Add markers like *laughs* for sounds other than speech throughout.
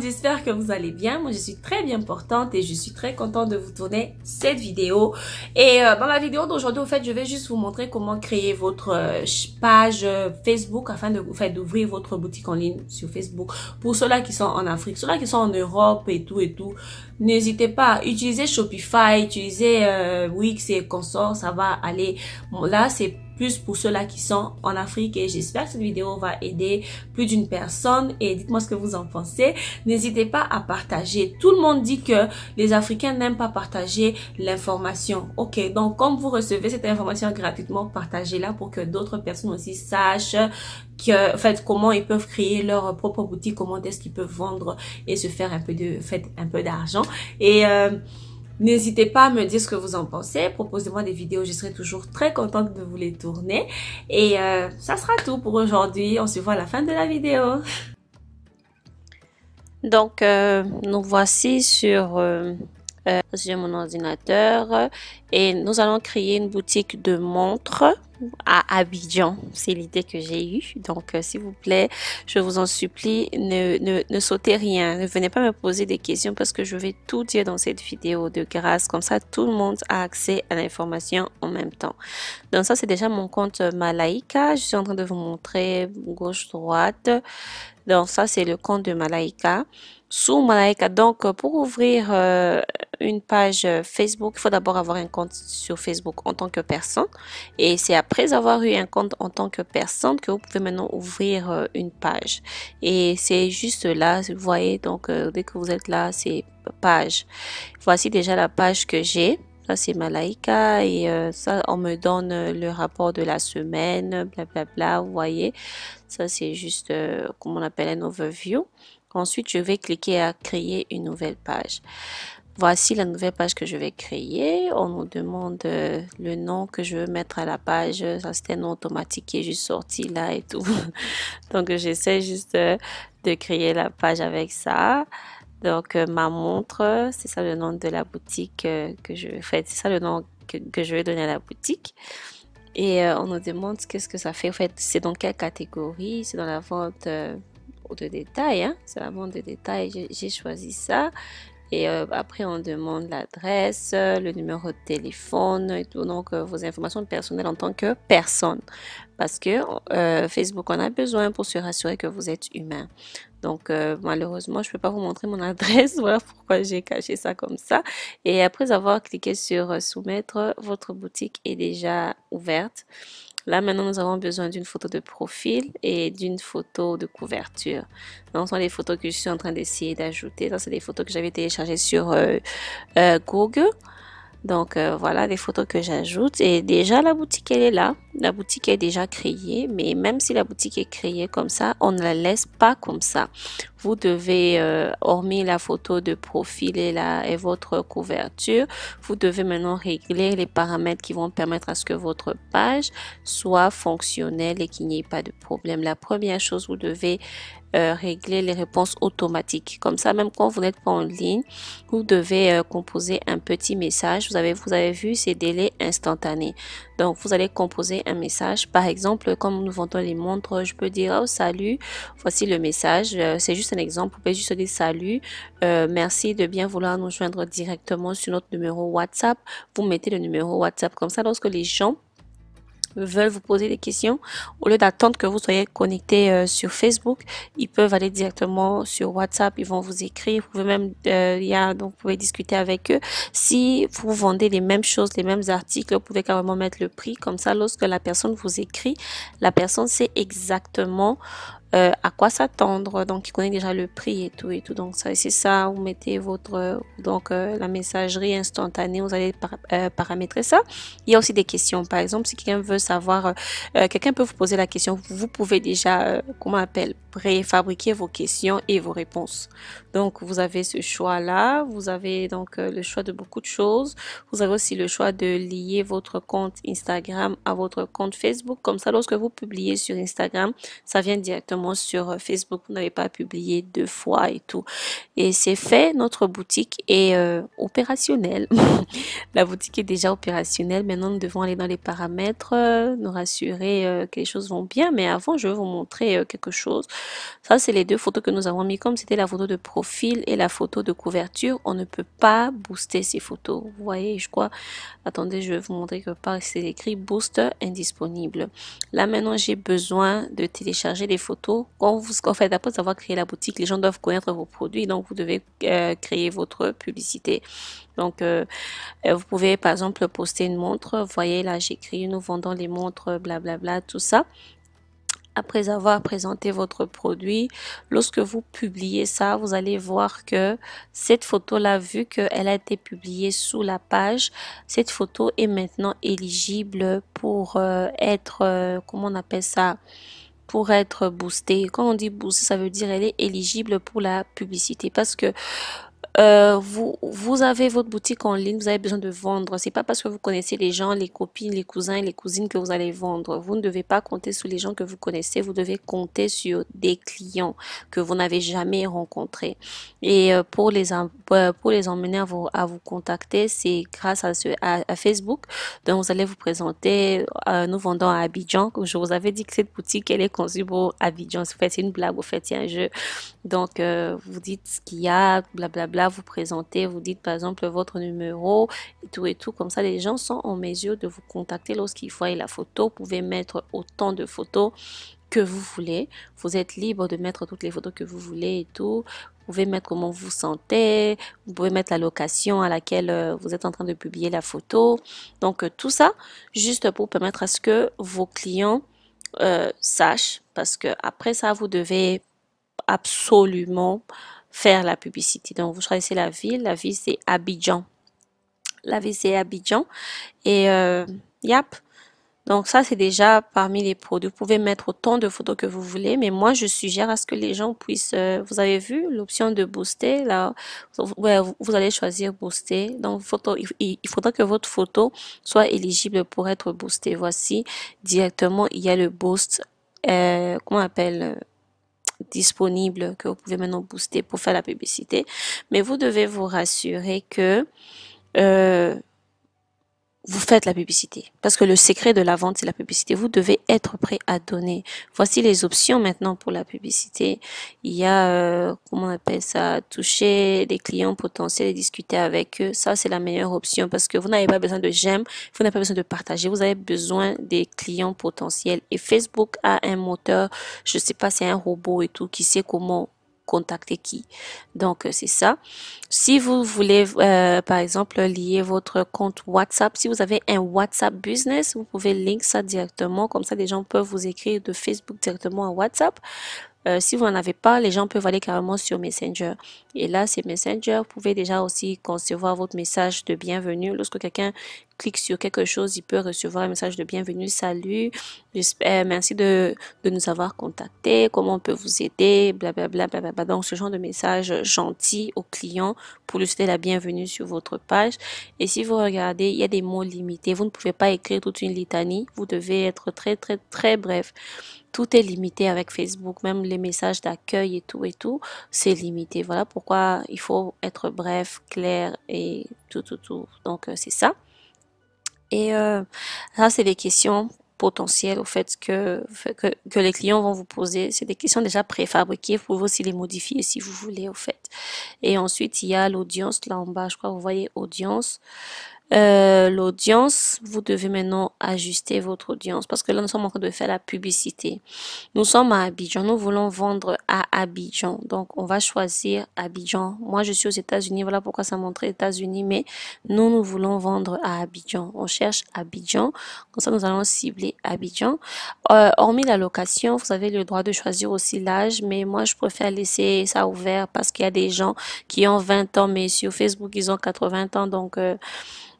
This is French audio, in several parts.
j'espère que vous allez bien. Moi, je suis très bien portante et je suis très contente de vous tourner cette vidéo. Et euh, dans la vidéo d'aujourd'hui, au fait, je vais juste vous montrer comment créer votre euh, page euh, Facebook afin de vous faire d'ouvrir votre boutique en ligne sur Facebook. Pour ceux-là qui sont en Afrique, ceux-là qui sont en Europe et tout et tout, n'hésitez pas. à utiliser Shopify, utiliser Wix et consorts, ça va aller. là, c'est plus pour ceux-là qui sont en Afrique et j'espère que cette vidéo va aider plus d'une personne et dites-moi ce que vous en pensez. N'hésitez pas à partager. Tout le monde dit que les Africains n'aiment pas partager l'information. Ok, donc comme vous recevez cette information gratuitement, partagez-la pour que d'autres personnes aussi sachent que, en fait, comment ils peuvent créer leur propre boutique, comment est-ce qu'ils peuvent vendre et se faire un peu de, fait, un peu d'argent. Et euh, N'hésitez pas à me dire ce que vous en pensez. Proposez-moi des vidéos, je serai toujours très contente de vous les tourner. Et euh, ça sera tout pour aujourd'hui. On se voit à la fin de la vidéo. Donc, euh, nous voici sur euh, euh, mon ordinateur et nous allons créer une boutique de montres à Abidjan. C'est l'idée que j'ai eue. Donc, euh, s'il vous plaît, je vous en supplie, ne, ne, ne, sautez rien. Ne venez pas me poser des questions parce que je vais tout dire dans cette vidéo de grâce. Comme ça, tout le monde a accès à l'information en même temps. Donc, ça, c'est déjà mon compte Malaika. Je suis en train de vous montrer gauche-droite. Donc, ça, c'est le compte de Malaika sous Donc, euh, pour ouvrir euh, une page euh, Facebook, il faut d'abord avoir un compte sur Facebook en tant que personne. Et c'est après avoir eu un compte en tant que personne que vous pouvez maintenant ouvrir une page. Et c'est juste là, vous voyez, donc dès que vous êtes là, c'est page. Voici déjà la page que j'ai. Ça, c'est Malaika et ça, on me donne le rapport de la semaine, blablabla, bla, bla, vous voyez. Ça, c'est juste, euh, comment on appelle, un overview. Ensuite, je vais cliquer à créer une nouvelle page. Voici la nouvelle page que je vais créer. On nous demande euh, le nom que je veux mettre à la page. Ça, c'était un nom automatique qui est juste sorti là et tout. *laughs* Donc, j'essaie juste euh, de créer la page avec ça. Donc, euh, ma montre, c'est ça le nom de la boutique que je fait C'est ça le nom que, je vais donner à la boutique. Et on nous demande qu'est-ce que ça fait. En fait, c'est dans quelle catégorie C'est dans la vente de détails. c'est hein. C'est vraiment de détails. J'ai choisi ça. Et euh, après, on demande l'adresse, euh, le numéro de téléphone et tout. Donc, euh, vos informations personnelles en tant que personne. Parce que Facebook en a besoin pour se rassurer que vous êtes humain. Donc, malheureusement, je peux pas vous montrer mon *laughs* adresse. Voilà pourquoi j'ai caché ça comme ça. Et après avoir cliqué sur soumettre, votre boutique est déjà ouverte. Là, maintenant, nous avons besoin d'une photo de profil et d'une photo de couverture. Donc, ce sont les photos que je suis en train d'essayer d'ajouter. Ça, c'est des photos que j'avais téléchargées sur euh, euh, Google. Donc euh, voilà les photos que j'ajoute. Et déjà la boutique elle est là. La boutique est déjà créée. Mais même si la boutique est créée comme ça, on ne la laisse pas comme ça vous devez, euh, hormis la photo de profil et, la, et votre couverture, vous devez maintenant régler les paramètres qui vont permettre à ce que votre page soit fonctionnelle et qu'il n'y ait pas de problème. La première chose, vous devez euh, régler les réponses automatiques. Comme ça, même quand vous n'êtes pas en ligne, vous devez euh, composer un petit message. Vous avez, vous avez vu ces délais instantanés. Donc, vous allez composer un message. Par exemple, comme nous vendons les montres, je peux dire oh, salut, voici le message. Euh, c'est juste un exemple. Vous pouvez juste dire salut, euh, merci de bien vouloir nous joindre directement sur notre numéro WhatsApp. Vous mettez le numéro WhatsApp comme ça. Lorsque les gens veulent vous poser des questions, au lieu d'attendre que vous soyez connecté euh, sur Facebook, ils peuvent aller directement sur WhatsApp, ils vont vous écrire, vous pouvez même, euh, il y a, donc vous pouvez discuter avec eux. Si vous vendez les mêmes choses, les mêmes articles, vous pouvez carrément mettre le prix, comme ça, lorsque la personne vous écrit, la personne sait exactement euh, à quoi s'attendre. Donc, il connaît déjà le prix et tout et tout. Donc, ça, c'est ça, vous mettez votre, donc, euh, la messagerie instantanée, vous allez euh, paramétrer ça. Il y a aussi des questions. Par exemple, si quelqu'un veut savoir, quelqu'un peut vous poser la question, vous pouvez déjà, comment on appelle, préfabriquer vos questions et vos réponses. Donc, vous avez ce choix-là. Vous avez donc le choix de beaucoup de choses. Vous avez aussi le choix de lier votre compte Instagram à votre compte Facebook. Comme ça, lorsque vous publiez sur Instagram, ça vient directement sur euh, Facebook. Vous n'avez pas publié deux fois et tout. Et c'est fait, notre boutique est euh, opérationnelle. *laughs* la boutique est déjà opérationnelle. Maintenant, nous devons aller dans les paramètres, euh, nous rassurer que les choses vont bien. Mais avant, je vais vous montrer quelque chose. Ça, c'est les deux photos que nous avons mis. Comme c'était la photo de profil et la photo de couverture, on ne peut pas booster ces photos. Vous voyez, je crois... Attendez, je vais vous montrer que par c'est écrit « Booster indisponible ». Là, maintenant, j'ai besoin de télécharger les photos quand vous, en fait, après avoir créé la boutique, les gens doivent connaître vos produits, donc vous devez euh, créer votre publicité. Donc, euh, euh, vous pouvez par exemple poster une montre. voyez là, j'écris nous vendons les montres, blablabla, bla, bla, tout ça après avoir présenté votre produit, lorsque vous publiez ça, vous allez voir que cette photo-là, vu qu'elle a été publiée sous la page, cette photo est maintenant éligible pour être, comment on appelle ça, pour être boostée. Quand on dit boost ça veut dire elle est éligible pour la publicité parce que euh, vous, vous avez votre boutique en ligne, vous avez besoin de vendre. C'est pas parce que vous connaissez les gens, les copines, les cousins, les cousines que vous allez vendre. Vous ne devez pas compter sur les gens que vous connaissez, vous devez compter sur des clients que vous n'avez jamais rencontrés. Et euh, pour les, euh, pour les emmener à vous, contacter, c'est grâce à, ce, Facebook. Donc vous allez vous présenter, nous vendons à Abidjan. Je vous avais dit que cette boutique, elle est conçue pour Abidjan. Vous fait, une blague, vous faites un jeu. Donc vous dites ce qu'il y a, blablabla. Bla, bla vous présenter, vous dites par exemple votre numéro et tout et tout. Comme ça, les gens sont en mesure de vous contacter lorsqu'ils voient la photo. Vous pouvez mettre autant de photos que vous voulez. Vous êtes libre de mettre toutes les photos que vous voulez et tout. Vous pouvez mettre comment vous sentez, vous pouvez mettre la location à laquelle euh, vous êtes en train de publier la photo. Donc euh, tout ça, juste pour permettre à ce que vos clients euh, sachent, parce que après ça, vous devez absolument faire la publicité. Donc, vous choisissez la ville. La ville, c'est Abidjan. La ville, c'est Abidjan. Et euh, yap. Donc, ça, c'est déjà parmi les produits. Vous pouvez mettre autant de photos que vous voulez. Mais moi, je suggère à ce que les gens puissent... Euh, vous avez vu l'option de booster. Là, ouais, vous allez choisir booster. Donc, photo, il, faudra que votre photo soit éligible pour être boostée. Voici, directement, il y a le boost. Euh, comment on appelle euh, disponible que vous pouvez maintenant booster pour faire la publicité. Mais vous devez vous rassurer que euh, vous faites la publicité. Parce que le secret de la vente, c'est la publicité. Vous devez être prêt à donner. Voici les options maintenant pour la publicité. Il y a, euh, comment on appelle ça, toucher des clients potentiels et discuter avec eux. Ça, c'est la meilleure option parce que vous n'avez pas besoin de j'aime, vous n'avez pas besoin de partager, vous avez besoin des clients potentiels. Et Facebook a un moteur, je sais pas, c'est un robot et tout, qui sait comment contacter qui. Donc, euh, c'est ça. Si vous voulez, euh, par exemple, lier votre compte WhatsApp, si vous avez un WhatsApp Business, vous pouvez link ça directement. Comme ça, les gens peuvent vous écrire de Facebook directement à WhatsApp. Euh, si vous n'en avez pas, les gens peuvent aller carrément sur Messenger. Et là, c'est Messenger. Vous pouvez déjà aussi concevoir votre message de bienvenue lorsque quelqu'un clique sur quelque chose, il peut recevoir un message de bienvenue, salut, j'espère, merci de, nous avoir contacté comment on peut vous aider, blablabla. Bla, Donc, ce genre de message gentil au client pour lui souhaiter la bienvenue sur votre page. Et si vous regardez, il y a des mots limités. Vous ne pouvez pas écrire toute une litanie. Vous devez être très, très, très bref. Tout est limité avec Facebook, même les messages d'accueil et tout et tout, c'est limité. Voilà pourquoi il faut être bref, clair et tout, tout, tout. Donc, euh, c'est ça. Et euh, c'est des questions potentielles au fait que, que, que, les clients vont vous poser. C'est des questions déjà préfabriquées. Vous pouvez aussi les modifier si vous voulez, au fait. Et ensuite, il y a l'audience là en bas. Je crois vous voyez audience. Euh, l'audience, vous devez maintenant ajuster votre audience parce que là, nous sommes en train de faire la publicité. Nous sommes à Abidjan, nous voulons vendre à Abidjan. Donc, on va choisir Abidjan. Moi, je suis aux États-Unis, voilà pourquoi ça montrait États-Unis, mais nous, nous voulons vendre à Abidjan. On cherche Abidjan, comme ça, nous allons cibler Abidjan. Euh, hormis la location, vous avez le droit de choisir aussi l'âge, mais moi, je préfère laisser ça ouvert parce qu'il y a des gens qui ont 20 ans, mais sur Facebook, ils ont 80 ans, donc... Euh,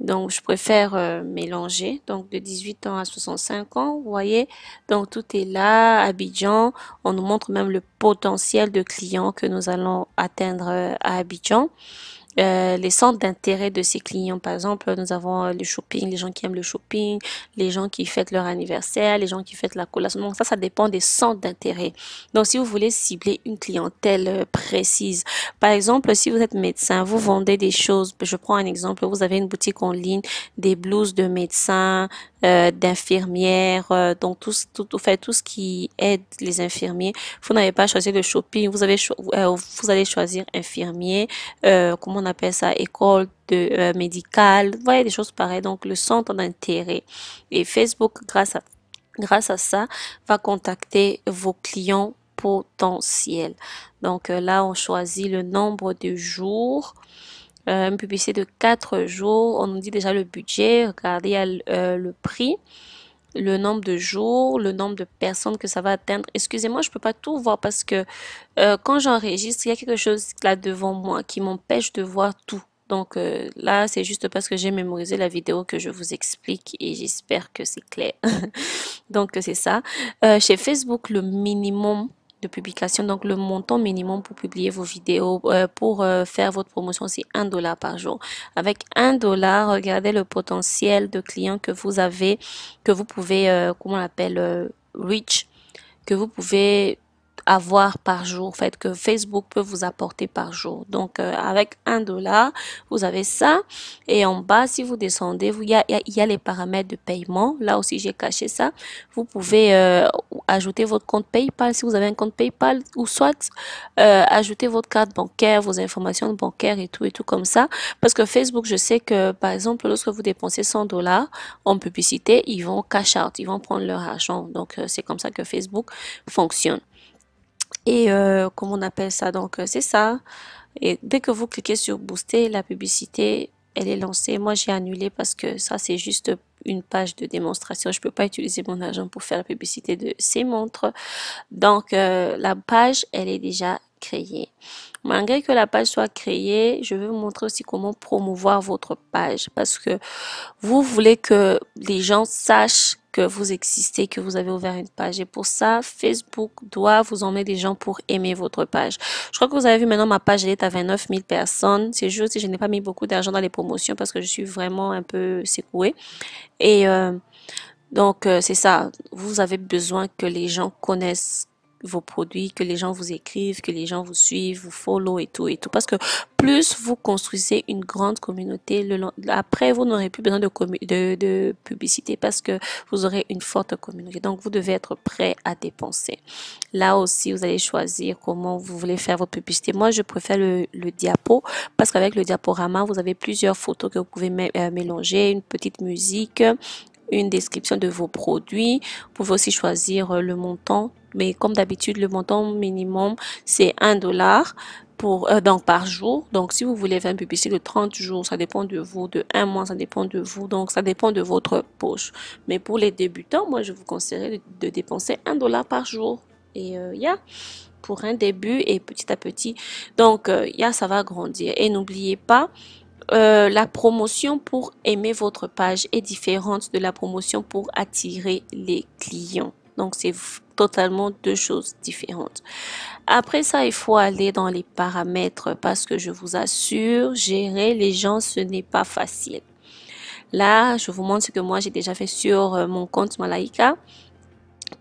donc, je préfère euh, mélanger. Donc, de 18 ans à 65 ans, vous voyez. Donc, tout est là, Abidjan. On nous montre même le potentiel de clients que nous allons atteindre euh, à Abidjan. Euh, les centres d'intérêt de ses clients. Par exemple, nous avons euh, le shopping, les gens qui aiment le shopping, les gens qui fêtent leur anniversaire, les gens qui fêtent la collation. Donc ça, ça dépend des centres d'intérêt. Donc si vous voulez cibler une clientèle euh, précise, par exemple, si vous êtes médecin, vous vendez des choses. Je prends un exemple, vous avez une boutique en ligne, des blouses de médecins, euh, d'infirmières, euh, donc tout, tout, tout, fait, tout ce qui aide les infirmiers. Vous n'avez pas choisi le shopping, vous, avez euh, vous allez choisir infirmier, comment on appelle ça, école de, médicale, vous voyez des choses pareilles, donc le centre d'intérêt. Et Facebook, grâce à, grâce à ça, va contacter vos clients potentiels. Donc là, on choisit le nombre de jours. Euh, une publicité de 4 jours. On nous dit déjà le budget. Regardez, euh, le prix, le nombre de jours, le nombre de personnes que ça va atteindre. Excusez-moi, je ne peux pas tout voir parce que euh, quand j'enregistre, il y a quelque chose là devant moi qui m'empêche de voir tout. Donc là, c'est juste parce que j'ai mémorisé la vidéo que je vous explique et j'espère que c'est clair. *laughs* Donc c'est ça. chez Facebook, le minimum publication. Donc le montant minimum pour publier vos vidéos, euh, pour euh, faire votre promotion, c'est un dollar par jour. Avec un dollar, regardez le potentiel de clients que vous avez, que vous pouvez, euh, comment on l'appelle, reach, que vous pouvez avoir par jour, fait que Facebook peut vous apporter par jour. Donc euh, avec un dollar, vous avez ça. Et en bas, si vous descendez, il y a, les paramètres de paiement. Là aussi, j'ai caché ça. Vous pouvez euh, ajouter votre compte PayPal si vous avez un compte PayPal ou soit euh, ajouter votre carte bancaire, vos informations bancaires et tout et tout comme ça. Parce que Facebook, je sais que par exemple, lorsque vous dépensez 100 dollars en publicité, ils vont cash out, ils vont prendre leur argent. Donc c'est comme ça que Facebook fonctionne et euh, comment on appelle ça donc euh, c'est ça et dès que vous cliquez sur booster la publicité elle est lancée moi j'ai annulé parce que ça c'est juste une page de démonstration je ne peux pas utiliser mon argent pour faire la publicité de ces montres donc euh, la page elle est déjà créée Malgré que la page soit créée, je vais vous montrer aussi comment promouvoir votre page parce que vous voulez que les gens sachent que vous existez, que vous avez ouvert une page. Et pour ça, Facebook doit vous emmener des gens pour aimer votre page. Je crois que vous avez vu maintenant ma page, elle est à 29 000 personnes. C'est juste que je n'ai pas mis beaucoup d'argent dans les promotions parce que je suis vraiment un peu secouée. Et euh, donc, euh, c'est ça. Vous avez besoin que les gens connaissent vos produits, que les gens vous écrivent, que les gens vous suivent, vous follow et tout et tout. Parce que plus vous construisez une grande communauté, le après vous n'aurez plus besoin de, de, de, publicité parce que vous aurez une forte communauté. Donc vous devez être prêt à dépenser. Là aussi, vous allez choisir comment vous voulez faire votre publicité, Moi, je préfère le, le diapo parce qu'avec le diaporama, vous avez plusieurs photos que vous pouvez euh, mélanger, une petite musique, une description de vos produits. Vous pouvez aussi choisir le montant mais comme d'habitude le montant minimum c'est 1 dollar pour euh, par jour donc si vous voulez faire un publicité de 30 jours ça dépend de vous de un mois ça dépend de vous donc ça dépend de votre poche mais pour les débutants moi je vous conseillerais de, dépenser 1 dollar par jour et euh, yeah pour un début et petit à petit donc euh, ça va grandir et n'oubliez pas euh, la promotion pour aimer votre page est différente de la promotion pour attirer les clients. Donc, c'est totalement deux choses différentes. Après ça, il faut aller dans les paramètres parce que je vous assure, gérer les gens, ce n'est pas facile. Là, je vous montre ce que moi j'ai déjà fait sur euh, mon compte Malaika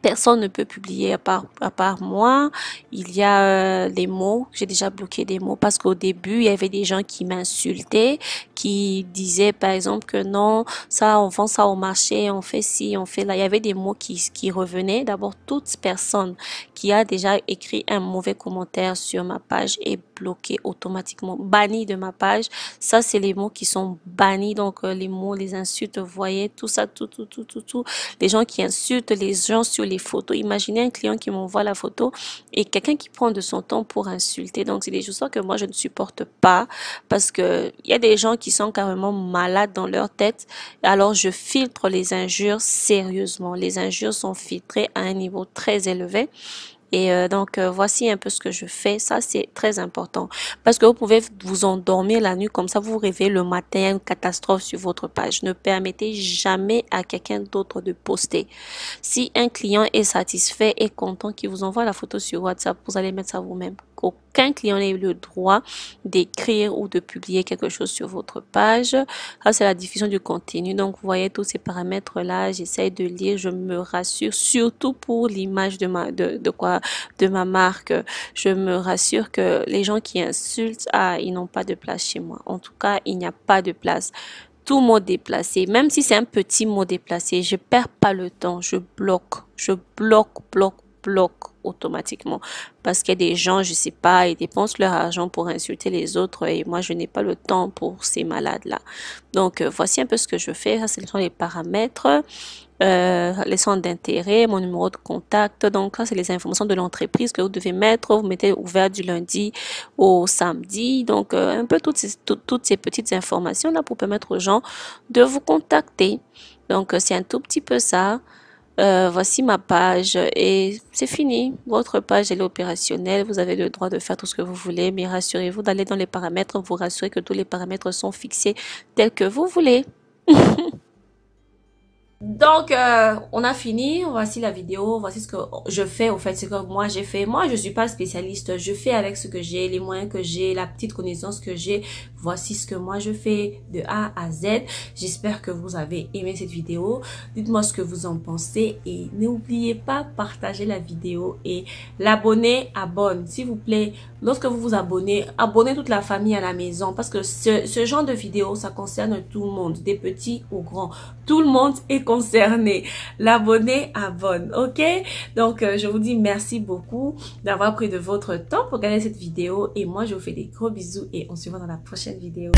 personne ne peut publier à part, à part moi. Il y a euh, les mots, j'ai déjà bloqué des mots parce qu'au début, il y avait des gens qui m'insultaient, qui disaient par exemple que non, ça, on vend ça au marché, on fait ci, on fait là. Il y avait des mots qui, qui revenaient. D'abord, toute personne qui a déjà écrit un mauvais commentaire sur ma page est bloqué automatiquement, banni de ma page. Ça, c'est les mots qui sont bannis. Donc, euh, les mots, les insultes, vous voyez, tout ça, tout, tout, tout, tout, tout. Les gens qui insultent, les gens sur les photos. Imaginez un client qui m'envoie la photo et quelqu'un qui prend de son temps pour insulter. Donc, c'est des choses que moi, je ne supporte pas parce que il y a des gens qui sont carrément malades dans leur tête. Alors, je filtre les injures sérieusement. Les injures sont filtrées à un niveau très élevé. Et euh, donc, euh, voici un peu ce que je fais. Ça, c'est très important. Parce que vous pouvez vous endormir la nuit comme ça, vous rêvez le matin, une catastrophe sur votre page. Ne permettez jamais à quelqu'un d'autre de poster. Si un client est satisfait et content qu'il vous envoie la photo sur WhatsApp, vous allez mettre ça vous-même. Aucun client n'ait le droit d'écrire ou de publier quelque chose sur votre page. Ça, c'est la diffusion du contenu. Donc, vous voyez tous ces paramètres-là. J'essaye de lire, je me rassure, surtout pour l'image de ma, de, quoi, de ma marque. Je me rassure que les gens qui insultent, ah, ils n'ont pas de place chez moi. En tout cas, il n'y a pas de place tout mot déplacé, même si c'est un petit mot déplacé, je perds pas le temps, je bloque, je bloque, bloque, bloque, automatiquement. Parce qu'il y a des gens, je sais pas, ils dépensent leur argent pour insulter les autres et moi, je n'ai pas le temps pour ces malades-là. Donc, euh, voici un peu ce que je fais. Ça, ce sont les paramètres. Euh, les centres d'intérêt, mon numéro de contact. Donc, là c'est les informations de l'entreprise que vous devez mettre. Vous mettez ouvert du lundi au samedi. Donc, euh, un peu toutes toutes ces petites informations-là pour permettre aux gens de vous contacter. Donc, c'est un tout petit peu ça. Euh, voici ma page et c'est fini. Votre page, est opérationnelle. Vous avez le droit de faire tout ce que vous voulez, mais rassurez-vous d'aller dans les paramètres, vous rassurez que tous les paramètres sont fixés tels que vous voulez. *laughs* Donc, euh, on a fini. Voici la vidéo. Voici ce que je fais, au fait, ce que moi j'ai fait. Moi, je suis pas spécialiste. Je fais avec ce que j'ai, les moyens que j'ai, la petite connaissance que j'ai. Voici ce que moi je fais de A à Z. J'espère que vous avez aimé cette vidéo. Dites-moi ce que vous en pensez et n'oubliez pas partager la vidéo et l'abonner, abonne. S'il vous plaît, lorsque vous vous abonnez, abonnez toute la famille à la maison parce que ce, ce genre de vidéo, ça concerne tout le monde, des petits aux grands. Tout le monde est concerné. L'abonné abonne, ok Donc, euh, je vous dis merci beaucoup d'avoir pris de votre temps pour regarder cette vidéo. Et moi, je vous fais des gros bisous et on se voit dans la prochaine vidéo.